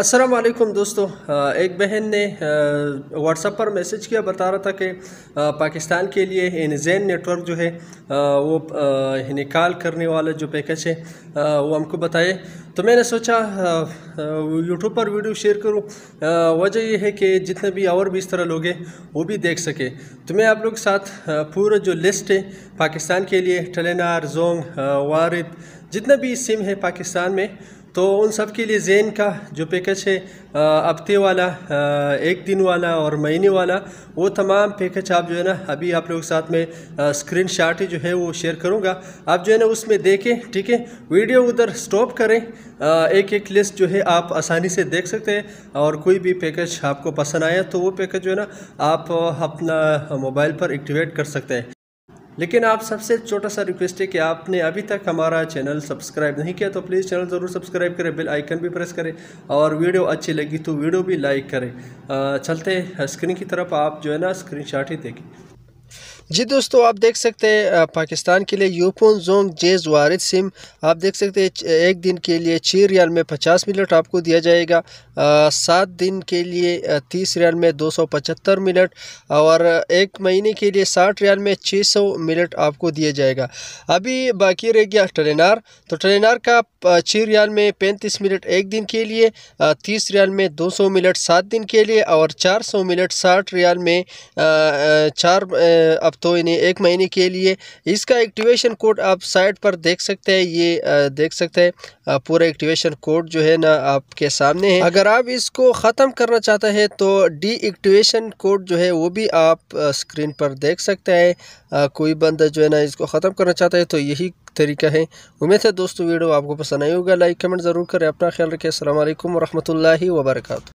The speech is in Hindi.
अस्सलाम वालेकुम दोस्तों एक बहन ने व्हाट्सअप पर मैसेज किया बता रहा था कि पाकिस्तान के लिए इन जैन नेटवर्क जो है वो निकाल करने वाला जो पैकेज है वो हमको बताए तो मैंने सोचा यूट्यूब पर वीडियो शेयर करूं वजह यह है कि जितने भी और भी इस तरह लोग हैं वो भी देख सके तो मैं आप लोग साथ पूरा जो लिस्ट है पाकिस्तान के लिए टलेनार जोंग वारिद जितने भी सिम है पाकिस्तान में तो उन सब के लिए जैन का जो पैकेज है हफ्ते वाला आ, एक दिन वाला और महीने वाला वो तमाम पैकेज आप जो है ना अभी आप लोगों के साथ में स्क्रीन शॉट ही जो है वो शेयर करूँगा आप जो है ना उसमें देखें ठीक है वीडियो उधर स्टॉप करें आ, एक एक लिस्ट जो है आप आसानी से देख सकते हैं और कोई भी पैकेज आपको पसंद आया तो वो पैकेज जो है ना आप अपना मोबाइल पर एक्टिवेट कर सकते हैं लेकिन आप सबसे छोटा सा रिक्वेस्ट है कि आपने अभी तक हमारा चैनल सब्सक्राइब नहीं किया तो प्लीज़ चैनल ज़रूर सब्सक्राइब करें बेल आइकन भी प्रेस करें और वीडियो अच्छी लगी तो वीडियो भी लाइक करें चलते स्क्रीन की तरफ आप जो है ना स्क्रीन ही देखें जी दोस्तों आप देख सकते हैं पाकिस्तान के लिए यूपोन जोंग जेज वारिद सिम आप देख सकते हैं एक दिन के लिए छः रियाल में पचास मिनट आपको दिया जाएगा सात दिन के लिए तीस रियाल में दो सौ पचहत्तर मिनट और एक महीने के लिए साठ रियाल में छः सौ मिनट आपको दिया जाएगा अभी बाकी रह गया ट्रेनार तो ट्रेनार का छः रियाल में पैंतीस मिनट एक दिन के लिए तीस रियाल में दो सौ मिनट सात दिन के लिए और चार सौ मिनट साठ रियाल में चार अब तो इन्हें एक महीने के लिए इसका एक्टिवेशन कोड आप साइट पर देख सकते हैं ये देख सकते हैं पूरा एक्टिवेशन कोड जो है ना आपके सामने है अगर आप इसको ख़त्म करना चाहते हैं तो डी एक्टिवेशन कोड जो है वो भी आप स्क्रीन पर देख सकते हैं कोई बंदा जो है ना इसको ख़त्म करना चाहता है तो यही तरीका है उम्मीद है दोस्तों वीडियो आपको पसंद आई होगा लाइक कमेंट ज़रूर करें अपना ख्याल रखें असल वरहमल वर्का